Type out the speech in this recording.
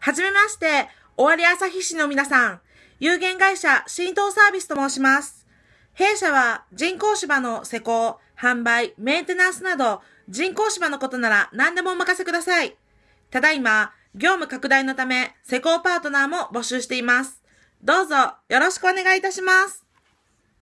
はじめまして、終わ朝日市の皆さん、有限会社浸透サービスと申します。弊社は人工芝の施工、販売、メンテナンスなど、人工芝のことなら何でもお任せください。ただいま、業務拡大のため、施工パートナーも募集しています。どうぞよろしくお願いいたします。